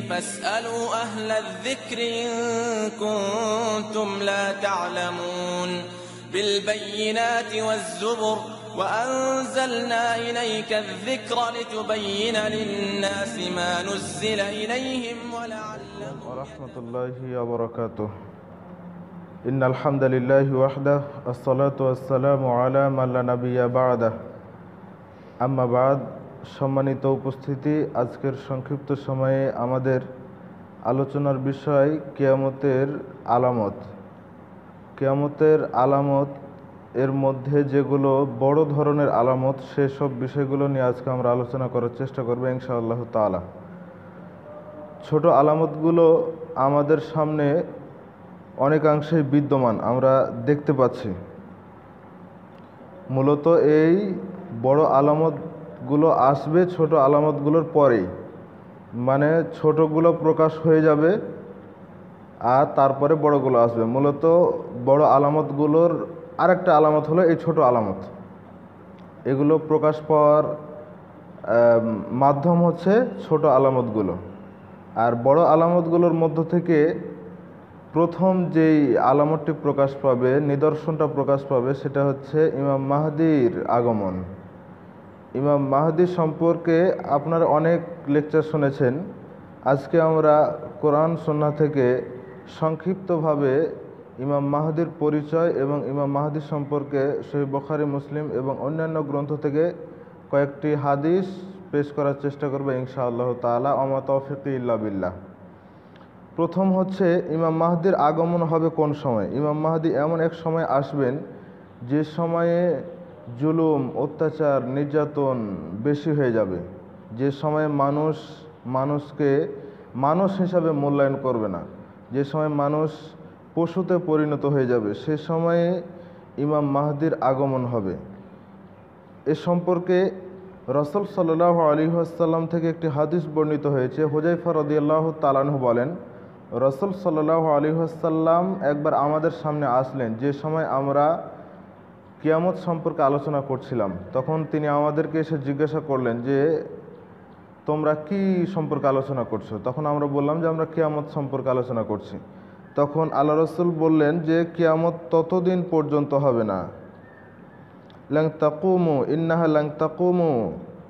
فاسألوا أهل الذكر إن كنتم لا تعلمون بالبينات والزبر وأنزلنا إليك الذكر لتبين للناس ما نزل إليهم ولعلهم ورحمة الله وبركاته إن الحمد لله وحده الصلاة والسلام على من لا نبي بعده أما بعد সম্মানিত উপস্থিতি আজকের সংক্ষিপ্ত সময়ে আমাদের আলোচনার বিষয় কেয়ামতের আলামত কেয়ামতের আলামত এর মধ্যে যেগুলো বড় ধরনের আলামত সেসব বিষয়গুলো নিয়ে আজকে আমরা আলোচনা করার চেষ্টা করবো ইনশাআল্লাহ তালা ছোট আলামতগুলো আমাদের সামনে অনেকাংশেই বিদ্যমান আমরা দেখতে পাচ্ছি মূলত এই বড় আলামত গুলো আসবে ছোট আলামতগুলোর পরেই মানে ছোটগুলো প্রকাশ হয়ে যাবে আর তারপরে বড়গুলো আসবে মূলত বড় আলামতগুলোর আরেকটা আলামত হলো এই ছোট আলামত এগুলো প্রকাশ পাওয়ার মাধ্যম হচ্ছে ছোট আলামতগুলো আর বড় আলামতগুলোর মধ্য থেকে প্রথম যেই আলামতটি প্রকাশ পাবে নিদর্শনটা প্রকাশ পাবে সেটা হচ্ছে ইমাম মাহাদির আগমন ইমাম মাহাদি সম্পর্কে আপনারা অনেক লেকচার শুনেছেন আজকে আমরা কোরআন সন্না থেকে সংক্ষিপ্তভাবে ইমাম মাহাদির পরিচয় এবং ইমাম মাহাদি সম্পর্কে শহীদ বখারি মুসলিম এবং অন্যান্য গ্রন্থ থেকে কয়েকটি হাদিস পেশ করার চেষ্টা করবে আল্লাহ তালা অমা তৌফিক ইল্লা বিল্লাহ প্রথম হচ্ছে ইমাম মাহাদির আগমন হবে কোন সময় ইমাম মাহাদি এমন এক সময় আসবেন যে সময়ে জুলুম অত্যাচার নির্যাতন বেশি হয়ে যাবে যে সময় মানুষ মানুষকে মানুষ হিসাবে মূল্যায়ন করবে না যে সময় মানুষ পশুতে পরিণত হয়ে যাবে সে সময়ে ইমাম মাহাদির আগমন হবে এ সম্পর্কে রসল সাল্লাহ আলী আসাল্লাম থেকে একটি হাদিস বর্ণিত হয়েছে হুজাইফা রদিয়াল্লাহ তালানহু বলেন রসল সাল্লাহ আলী আসাল্লাম একবার আমাদের সামনে আসলেন যে সময় আমরা কিয়ামত সম্পর্কে আলোচনা করছিলাম তখন তিনি আমাদেরকে এসে জিজ্ঞাসা করলেন যে তোমরা কি সম্পর্কে আলোচনা করছো তখন আমরা বললাম যে আমরা কিয়ামত সম্পর্কে আলোচনা করছি তখন আল্লাহ রসুল বললেন যে কিয়ামত ততদিন পর্যন্ত হবে না ল্যাং তাকুমু ইন্নাহা ল্যাং তাকুমু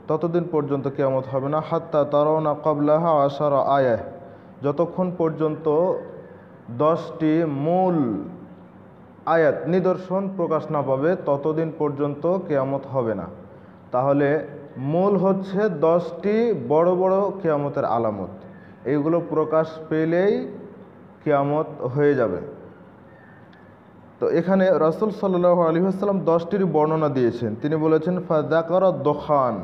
ততদিন পর্যন্ত কিয়ামত হবে না হাত্তা তারাওনা কবলাহা আশারা আয়াহ যতক্ষণ পর্যন্ত দশটি মূল আয়াত নিদর্শন প্রকাশ না পাবে ততদিন পর্যন্ত কেয়ামত হবে না তাহলে মূল হচ্ছে দশটি বড় বড় কেয়ামতের আলামত এইগুলো প্রকাশ পেলেই কেয়ামত হয়ে যাবে তো এখানে রসুল সাল্লাহ আলী আসসালাম দশটির বর্ণনা দিয়েছেন তিনি বলেছেন ফাদাকার দোখান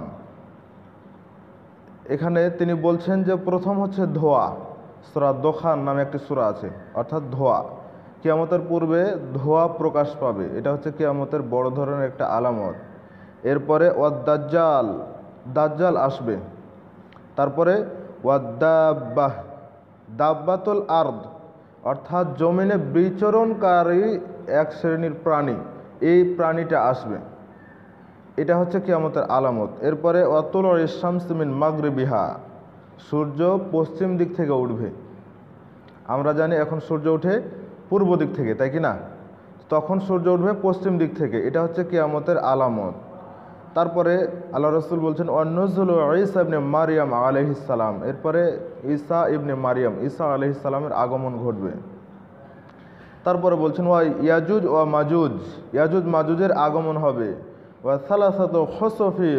এখানে তিনি বলছেন যে প্রথম হচ্ছে ধোয়া সুরা দোখান নামে একটি সুরা আছে অর্থাৎ ধোয়া কেয়ামতের পূর্বে ধোয়া প্রকাশ পাবে এটা হচ্ছে কেয়ামতের বড় ধরনের একটা আলামত এরপরে ওয়াদ্দাজ্জাল দাজ্জাল আসবে তারপরে ওয়াদ্দাব্বাহ দাব্বাতুল আর্দ অর্থাৎ জমিনে বিচরণকারী এক শ্রেণীর প্রাণী এই প্রাণীটা আসবে এটা হচ্ছে কেয়ামতের আলামত এরপরে অতুল ইসামসিমিন মাগরিবিহা সূর্য পশ্চিম দিক থেকে উঠবে আমরা জানি এখন সূর্য উঠে পূর্ব দিক থেকে তাই কি না তখন সূর্য উঠবে পশ্চিম দিক থেকে এটা হচ্ছে কেয়ামতের আলামত তারপরে আল্লাহ রসুল বলছেন অন্নজুল ঈসা ইবনে মারিয়াম আলহিসাম এরপরে ঈসা ইবনে মারিয়াম ঈসা আলহিসামের আগমন ঘটবে তারপরে বলছেন ওয়াই ইয়াজুজ ওয়া মাজুজ ইয়াজুজ মাজুজের আগমন হবে ওয়া সালাসাত হসফি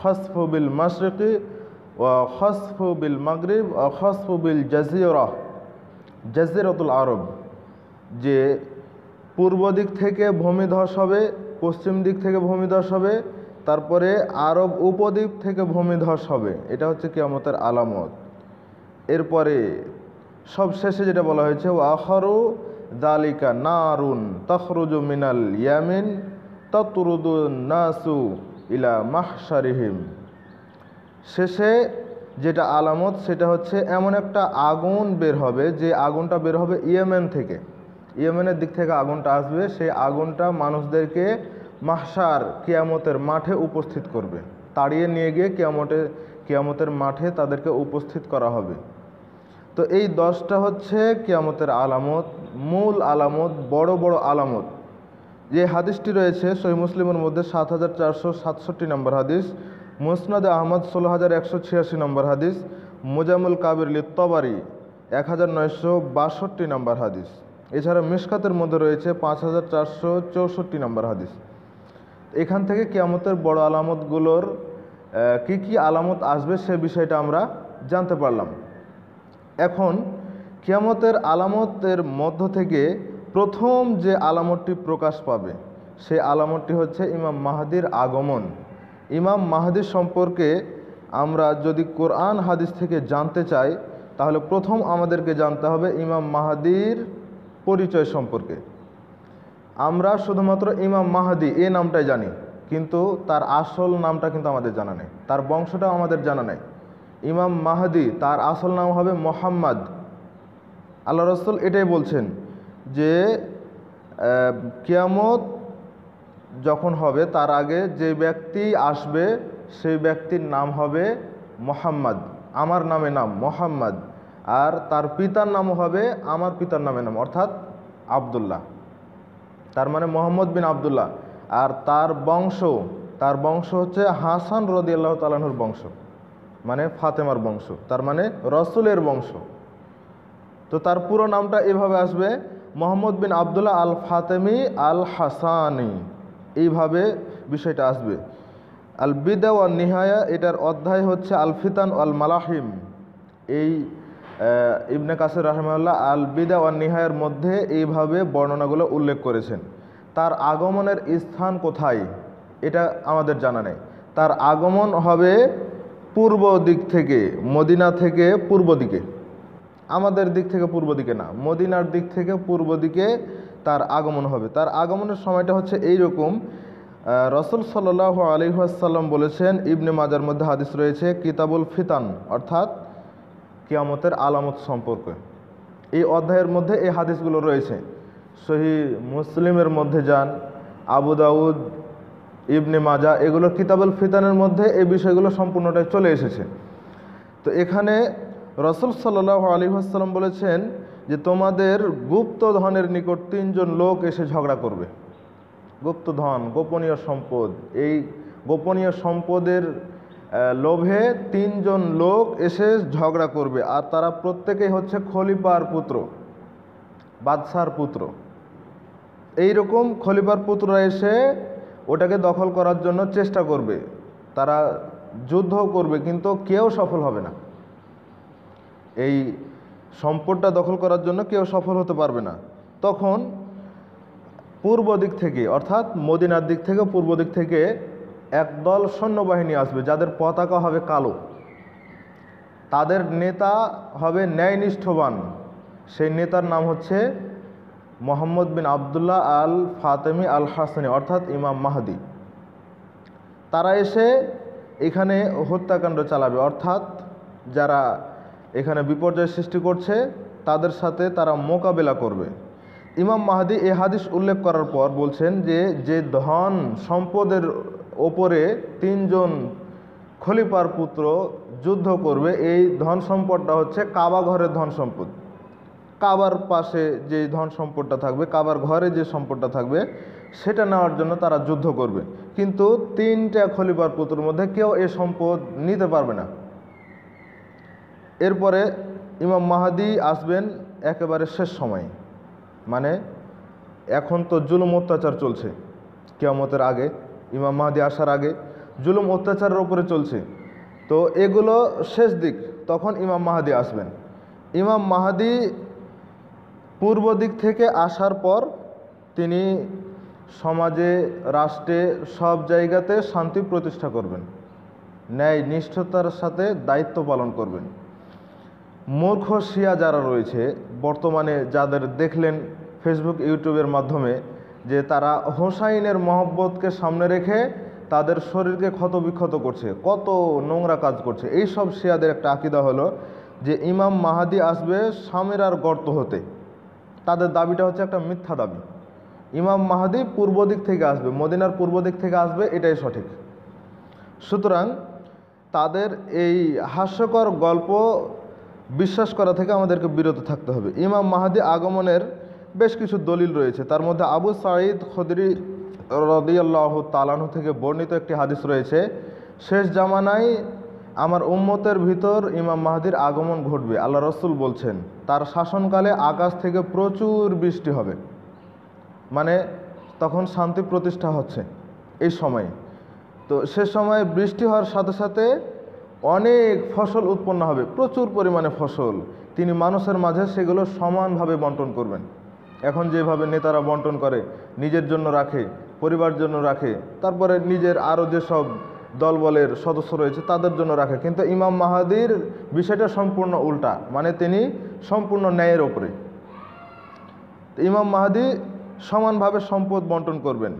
খসফু বিল মাশরিকি ওয়া খসফু বিল মাগরিব ওয়া খসফু বিল জাজিরা জাজিরাতুল আরব যে পূর্ব দিক থেকে ভূমিধস হবে পশ্চিম দিক থেকে ভূমিধস হবে তারপরে আরব উপদ্বীপ থেকে ভূমিধস হবে এটা হচ্ছে কেয়ামতের আলামত এরপরে সবশেষে যেটা বলা হয়েছে ওয়াহরু দালিকা নারুন তখরুজু মিনাল ইয়ামিন নাসু ইলা মাহসারিহিম শেষে যেটা আলামত সেটা হচ্ছে এমন একটা আগুন বের হবে যে আগুনটা বের হবে ইয়েমেন থেকে ইয়েমেনের দিক থেকে আগুনটা আসবে সেই আগুনটা মানুষদেরকে মাসার কিয়ামতের মাঠে উপস্থিত করবে তাড়িয়ে নিয়ে গিয়ে কিয়ামতে কিয়ামতের মাঠে তাদেরকে উপস্থিত করা হবে তো এই দশটা হচ্ছে কিয়ামতের আলামত মূল আলামত বড় বড় আলামত যে হাদিসটি রয়েছে সহি মুসলিমের মধ্যে সাত হাজার চারশো সাতষট্টি নম্বর হাদিস মুসনাদ আহমদ ষোলো হাজার একশো ছিয়াশি নম্বর হাদিস মুজামুল কাবির লিত্তবারি এক হাজার নয়শো বাষট্টি নম্বর হাদিস এছাড়া মিসকাতের মধ্যে রয়েছে পাঁচ হাজার চারশো চৌষট্টি নম্বর হাদিস এখান থেকে কেয়ামতের বড় আলামতগুলোর কি কি আলামত আসবে সে বিষয়টা আমরা জানতে পারলাম এখন কেয়ামতের আলামতের মধ্য থেকে প্রথম যে আলামতটি প্রকাশ পাবে সেই আলামতটি হচ্ছে ইমাম মাহাদির আগমন ইমাম মাহাদির সম্পর্কে আমরা যদি কোরআন হাদিস থেকে জানতে চাই তাহলে প্রথম আমাদেরকে জানতে হবে ইমাম মাহাদির পরিচয় সম্পর্কে আমরা শুধুমাত্র ইমাম মাহাদি এ নামটাই জানি কিন্তু তার আসল নামটা কিন্তু আমাদের জানা নেই তার বংশটাও আমাদের জানা নেই ইমাম মাহাদি তার আসল নাম হবে মোহাম্মদ আল্লাহ রসুল এটাই বলছেন যে কিয়ামত যখন হবে তার আগে যে ব্যক্তি আসবে সেই ব্যক্তির নাম হবে মোহাম্মদ আমার নামে নাম মোহাম্মদ আর তার পিতার নাম হবে আমার পিতার নামে নাম অর্থাৎ আবদুল্লাহ তার মানে মোহাম্মদ বিন আবদুল্লাহ আর তার বংশ তার বংশ হচ্ছে হাসান রদি আল্লাহ তালাহুর বংশ মানে ফাতেমার বংশ তার মানে রসুলের বংশ তো তার পুরো নামটা এভাবে আসবে মোহাম্মদ বিন আবদুল্লাহ আল ফাতেমি আল হাসানি এইভাবে বিষয়টা আসবে আল বিদা ও নিহায়া এটার অধ্যায় হচ্ছে আল ফিতান আল মালাহিম এই ইবনে কাসির রহমাল্লাহ আল বিদা ওয়ান নিহায়ের মধ্যে এইভাবে বর্ণনাগুলো উল্লেখ করেছেন তার আগমনের স্থান কোথায় এটা আমাদের জানা নেই তার আগমন হবে পূর্ব দিক থেকে মদিনা থেকে পূর্ব দিকে আমাদের দিক থেকে পূর্ব দিকে না মদিনার দিক থেকে পূর্ব দিকে তার আগমন হবে তার আগমনের সময়টা হচ্ছে এই রকম রসুল সাল্লাহ আলহাসাল্লাম বলেছেন ইবনে মাজার মধ্যে হাদিস রয়েছে কিতাবুল ফিতান অর্থাৎ কিয়ামতের আলামত সম্পর্কে এই অধ্যায়ের মধ্যে এই হাদিসগুলো রয়েছে সহি মুসলিমের মধ্যে যান আবু দাউদ ইবনে মাজা এগুলো কিতাবুল ফিতানের মধ্যে এই বিষয়গুলো সম্পূর্ণটাই চলে এসেছে তো এখানে রসুল সাল্লাহ আলী আসসালাম বলেছেন যে তোমাদের গুপ্ত ধনের নিকট তিনজন লোক এসে ঝগড়া করবে গুপ্ত ধন গোপনীয় সম্পদ এই গোপনীয় সম্পদের লোভে তিনজন লোক এসে ঝগড়া করবে আর তারা প্রত্যেকেই হচ্ছে খলিপার পুত্র বাদশার পুত্র এই রকম খলিফার পুত্ররা এসে ওটাকে দখল করার জন্য চেষ্টা করবে তারা যুদ্ধ করবে কিন্তু কেউ সফল হবে না এই সম্পদটা দখল করার জন্য কেউ সফল হতে পারবে না তখন পূর্ব দিক থেকে অর্থাৎ মদিনার দিক থেকে পূর্ব দিক থেকে একদল সৈন্যবাহিনী আসবে যাদের পতাকা হবে কালো তাদের নেতা হবে ন্যায়নিষ্ঠবান সেই নেতার নাম হচ্ছে মোহাম্মদ বিন আবদুল্লাহ আল ফাতেমি আল হাসানি অর্থাৎ ইমাম মাহাদি তারা এসে এখানে হত্যাকাণ্ড চালাবে অর্থাৎ যারা এখানে বিপর্যয় সৃষ্টি করছে তাদের সাথে তারা মোকাবেলা করবে ইমাম মাহাদি এ হাদিস উল্লেখ করার পর বলছেন যে যে ধন সম্পদের ওপরে তিনজন খলিফার পুত্র যুদ্ধ করবে এই ধন সম্পদটা হচ্ছে কাবা ঘরের ধন সম্পদ কাবার পাশে যে ধন সম্পদটা থাকবে কাবার ঘরে যে সম্পদটা থাকবে সেটা নেওয়ার জন্য তারা যুদ্ধ করবে কিন্তু তিনটা খলিফার পুত্রর মধ্যে কেউ এ সম্পদ নিতে পারবে না এরপরে ইমাম মাহাদি আসবেন একেবারে শেষ সময়ে মানে এখন তো জুলুম অত্যাচার চলছে কেয়ামতের আগে ইমাম মাহাদি আসার আগে জুলুম অত্যাচারের উপরে চলছে তো এগুলো শেষ দিক তখন ইমাম মাহাদি আসবেন ইমাম মাহাদি পূর্ব দিক থেকে আসার পর তিনি সমাজে রাষ্ট্রে সব জায়গাতে শান্তি প্রতিষ্ঠা করবেন ন্যায় নিষ্ঠতার সাথে দায়িত্ব পালন করবেন মূর্খ শিয়া যারা রয়েছে বর্তমানে যাদের দেখলেন ফেসবুক ইউটিউবের মাধ্যমে যে তারা হোসাইনের মহব্বতকে সামনে রেখে তাদের শরীরকে ক্ষতবিক্ষত করছে কত নোংরা কাজ করছে এই সব শিয়াদের একটা আকিদা হলো যে ইমাম মাহাদি আসবে সামেরার গর্ত হতে তাদের দাবিটা হচ্ছে একটা মিথ্যা দাবি ইমাম মাহাদি পূর্ব দিক থেকে আসবে মদিনার পূর্ব দিক থেকে আসবে এটাই সঠিক সুতরাং তাদের এই হাস্যকর গল্প বিশ্বাস করা থেকে আমাদেরকে বিরত থাকতে হবে ইমাম মাহাদি আগমনের বেশ কিছু দলিল রয়েছে তার মধ্যে আবু সাঈদ খদরি রদিয়াল্লাহ তালানু থেকে বর্ণিত একটি হাদিস রয়েছে শেষ জামানায় আমার উম্মতের ভিতর ইমাম মাহাদির আগমন ঘটবে আল্লাহ রসুল বলছেন তার শাসনকালে আকাশ থেকে প্রচুর বৃষ্টি হবে মানে তখন শান্তি প্রতিষ্ঠা হচ্ছে এই সময়ে তো সে সময় বৃষ্টি হওয়ার সাথে সাথে অনেক ফসল উৎপন্ন হবে প্রচুর পরিমাণে ফসল তিনি মানুষের মাঝে সেগুলো সমানভাবে বন্টন করবেন এখন যেভাবে নেতারা বন্টন করে নিজের জন্য রাখে পরিবার জন্য রাখে তারপরে নিজের আরও যেসব দলবলের সদস্য রয়েছে তাদের জন্য রাখে কিন্তু ইমাম মাহাদির বিষয়টা সম্পূর্ণ উল্টা মানে তিনি সম্পূর্ণ ন্যায়ের ওপরে ইমাম মাহাদি সমানভাবে সম্পদ বন্টন করবেন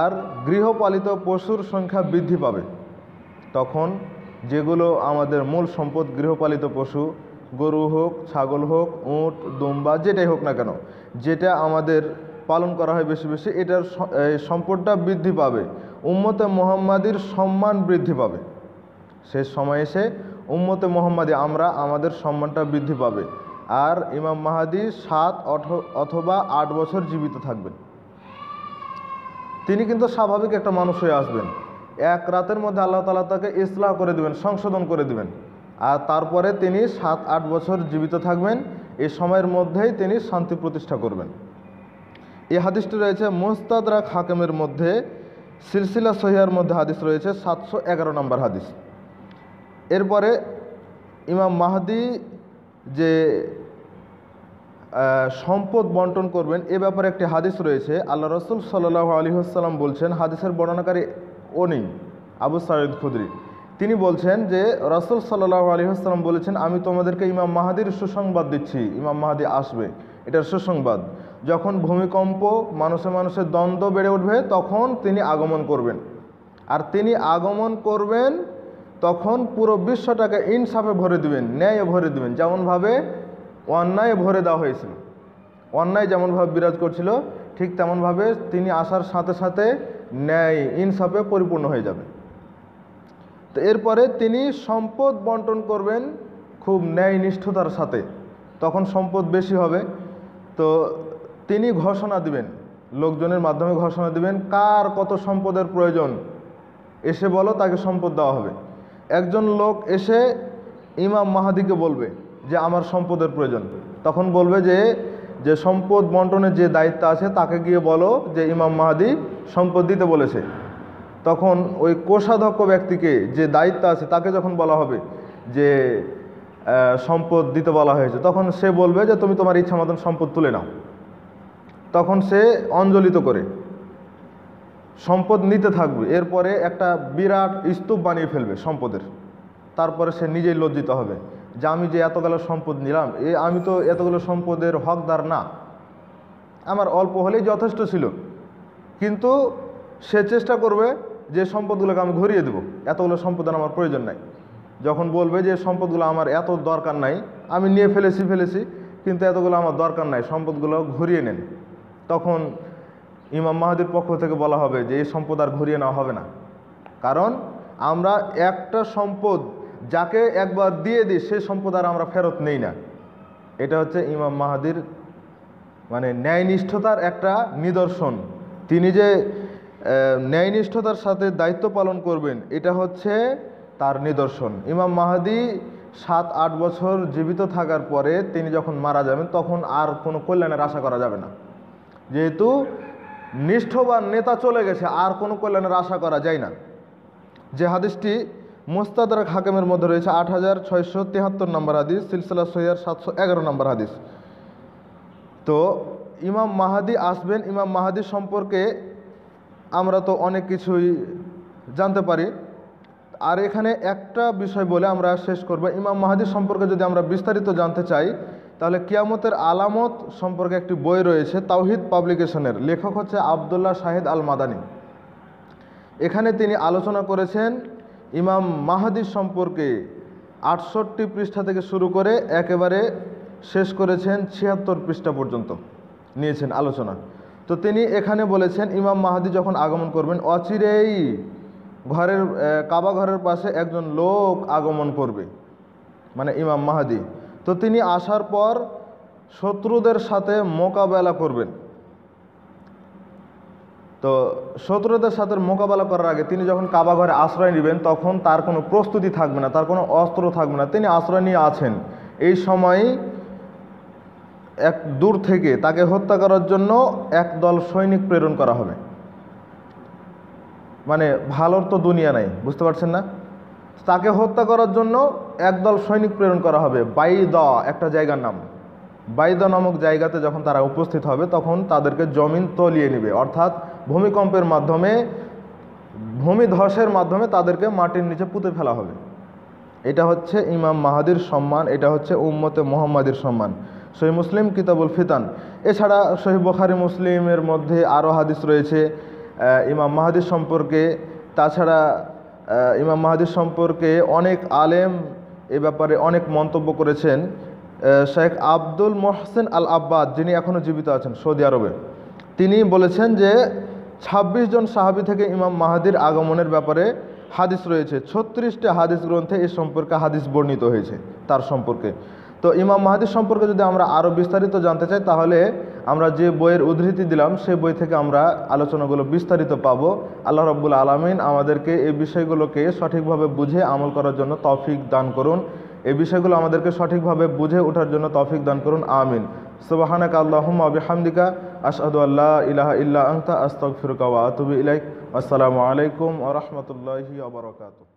আর গৃহপালিত পশুর সংখ্যা বৃদ্ধি পাবে তখন যেগুলো আমাদের মূল সম্পদ গৃহপালিত পশু গরু হোক ছাগল হোক উঁট দুম্বা যেটাই হোক না কেন যেটা আমাদের পালন করা হয় বেশি বেশি এটার সম্পদটা বৃদ্ধি পাবে উম্মতে মোহাম্মাদির সম্মান বৃদ্ধি পাবে শেষ সময় এসে উম্মতে মোহাম্মাদি আমরা আমাদের সম্মানটা বৃদ্ধি পাবে আর ইমাম মাহাদি সাত অথবা আট বছর জীবিত থাকবেন তিনি কিন্তু স্বাভাবিক একটা মানুষ হয়ে আসবেন এক রাতের মধ্যে আল্লাহ তালা তাকে ইসলাম করে দিবেন সংশোধন করে দিবেন আর তারপরে তিনি সাত আট বছর জীবিত থাকবেন এই সময়ের মধ্যেই তিনি শান্তি প্রতিষ্ঠা করবেন এই হাদিসটি রয়েছে মোস্তাদরাক হাকিমের মধ্যে সিলসিলা সহিয়ার মধ্যে হাদিস রয়েছে সাতশো এগারো নম্বর হাদিস এরপরে ইমাম মাহাদি যে সম্পদ বন্টন করবেন এ ব্যাপারে একটি হাদিস রয়েছে আল্লাহ রসুল সাল্লাহ আলী হাসাল্লাম বলছেন হাদিসের বর্ণনাকারী অনি আবু সাইদ খুদরি তিনি বলছেন যে রাসুল সাল্লাহ আলী আসসালাম বলেছেন আমি তোমাদেরকে ইমাম মাহাদির সুসংবাদ দিচ্ছি ইমাম মাহাদি আসবে এটার সুসংবাদ যখন ভূমিকম্প মানুষে মানুষের দ্বন্দ্ব বেড়ে উঠবে তখন তিনি আগমন করবেন আর তিনি আগমন করবেন তখন পুরো বিশ্বটাকে ইনসাফে ভরে দিবেন ন্যায়ে ভরে দিবেন যেমনভাবে অন্যায় ভরে দেওয়া হয়েছিল অন্যায় যেমনভাবে বিরাজ করছিল ঠিক তেমনভাবে তিনি আসার সাথে সাথে ন্যায় ইনসাফে পরিপূর্ণ হয়ে যাবে তো এরপরে তিনি সম্পদ বন্টন করবেন খুব ন্যায় নিষ্ঠতার সাথে তখন সম্পদ বেশি হবে তো তিনি ঘোষণা দিবেন লোকজনের মাধ্যমে ঘোষণা দিবেন কার কত সম্পদের প্রয়োজন এসে বলো তাকে সম্পদ দেওয়া হবে একজন লোক এসে ইমাম মাহাদিকে বলবে যে আমার সম্পদের প্রয়োজন তখন বলবে যে যে সম্পদ বন্টনের যে দায়িত্ব আছে তাকে গিয়ে বলো যে ইমাম মাহাদি সম্পদ দিতে বলেছে তখন ওই কোষাধ্যক্ষ ব্যক্তিকে যে দায়িত্ব আছে তাকে যখন বলা হবে যে সম্পদ দিতে বলা হয়েছে তখন সে বলবে যে তুমি তোমার ইচ্ছা মতন সম্পদ তুলে নাও তখন সে অঞ্জলিত করে সম্পদ নিতে থাকবে এরপরে একটা বিরাট স্তূপ বানিয়ে ফেলবে সম্পদের তারপরে সে নিজেই লজ্জিত হবে যে আমি যে এতগুলো সম্পদ নিলাম এ আমি তো এতগুলো সম্পদের হকদার না আমার অল্প হলেই যথেষ্ট ছিল কিন্তু সে চেষ্টা করবে যে সম্পদগুলোকে আমি ঘুরিয়ে দেবো এতগুলো সম্পদের আমার প্রয়োজন নাই যখন বলবে যে সম্পদগুলো আমার এত দরকার নাই আমি নিয়ে ফেলেছি ফেলেছি কিন্তু এতগুলো আমার দরকার নাই সম্পদগুলো ঘুরিয়ে নেন তখন ইমাম মাহাদির পক্ষ থেকে বলা হবে যে এই সম্পদ আর ঘুরিয়ে নেওয়া হবে না কারণ আমরা একটা সম্পদ যাকে একবার দিয়ে দিই সেই সম্পদ আর আমরা ফেরত নেই না এটা হচ্ছে ইমাম মাহাদির মানে ন্যায়নিষ্ঠতার একটা নিদর্শন তিনি যে ন্যায়নিষ্ঠতার সাথে দায়িত্ব পালন করবেন এটা হচ্ছে তার নিদর্শন ইমাম মাহাদি সাত আট বছর জীবিত থাকার পরে তিনি যখন মারা যাবেন তখন আর কোনো কল্যাণের আশা করা যাবে না যেহেতু নিষ্ঠবান নেতা চলে গেছে আর কোনো কল্যাণের আশা করা যায় না যে হাদিসটি মোস্তাদার হাকিমের মধ্যে রয়েছে আট হাজার ছয়শো তেহাত্তর নম্বর হাদিস সিলসিলা সৈয়ার সাতশো এগারো নম্বর হাদিস তো ইমাম মাহাদি আসবেন ইমাম মাহাদি সম্পর্কে আমরা তো অনেক কিছুই জানতে পারি আর এখানে একটা বিষয় বলে আমরা শেষ করব ইমাম মাহাদি সম্পর্কে যদি আমরা বিস্তারিত জানতে চাই তাহলে কিয়ামতের আলামত সম্পর্কে একটি বই রয়েছে তাওহিদ পাবলিকেশনের লেখক হচ্ছে আবদুল্লাহ শাহেদ আল মাদানি এখানে তিনি আলোচনা করেছেন ইমাম মাহাদি সম্পর্কে আটষট্টি পৃষ্ঠা থেকে শুরু করে একেবারে শেষ করেছেন ছিয়াত্তর পৃষ্ঠা পর্যন্ত নিয়েছেন আলোচনা তো তিনি এখানে বলেছেন ইমাম মাহাদি যখন আগমন করবেন অচিরেই ঘরের কাবা ঘরের পাশে একজন লোক আগমন করবে মানে ইমাম মাহাদি তো তিনি আসার পর শত্রুদের সাথে মোকাবেলা করবেন তো শত্রুদের সাথে মোকাবেলা করার আগে তিনি যখন কাবা ঘরে আশ্রয় নেবেন তখন তার কোনো প্রস্তুতি থাকবে না তার কোনো অস্ত্র থাকবে না তিনি আশ্রয় নিয়ে আছেন এই সময় এক দূর থেকে তাকে হত্যা করার জন্য একদল সৈনিক প্রেরণ করা হবে মানে ভালোর তো দুনিয়া নাই বুঝতে পারছেন না তাকে হত্যা করার জন্য একদল সৈনিক প্রেরণ করা হবে বাইদ একটা জায়গার নাম বাইদ নামক জায়গাতে যখন তারা উপস্থিত হবে তখন তাদেরকে জমিন তলিয়ে নেবে অর্থাৎ ভূমিকম্পের মাধ্যমে ভূমি ধসের মাধ্যমে তাদেরকে মাটির নিচে পুঁতে ফেলা হবে এটা হচ্ছে ইমাম মাহাদির সম্মান এটা হচ্ছে উম্মতে মোহাম্মদের সম্মান সহি মুসলিম কিতাবুল ফিতান এছাড়া সহি বখারি মুসলিমের মধ্যে আরও হাদিস রয়েছে ইমাম মাহাদিস সম্পর্কে তাছাড়া ইমাম মাহাদিস সম্পর্কে অনেক আলেম এ ব্যাপারে অনেক মন্তব্য করেছেন শেখ আব্দুল মোহসেন আল আব্বাদ যিনি এখনও জীবিত আছেন সৌদি আরবে তিনি বলেছেন যে ২৬ জন সাহাবি থেকে ইমাম মাহাদির আগমনের ব্যাপারে হাদিস রয়েছে ছত্রিশটি হাদিস গ্রন্থে এ সম্পর্কে হাদিস বর্ণিত হয়েছে তার সম্পর্কে তো ইমাম মাহাদি সম্পর্কে যদি আমরা আরও বিস্তারিত জানতে চাই তাহলে আমরা যে বইয়ের উদ্ধৃতি দিলাম সেই বই থেকে আমরা আলোচনাগুলো বিস্তারিত পাব আল্লাহ রব্বুল আলমিন আমাদেরকে এই বিষয়গুলোকে সঠিকভাবে বুঝে আমল করার জন্য তৌফিক দান করুন এই বিষয়গুলো আমাদেরকে সঠিকভাবে বুঝে ওঠার জন্য তৌফিক দান করুন আমিন সুবাহানাক আবি হামদিকা আসাদু আল্লাহ ইলাহ ইল্লা আংতা আস্তক ফিরুকা আতুবি ইলাইক আসসালামু আলাইকুম আ রহমতুল্লাহি ওয়া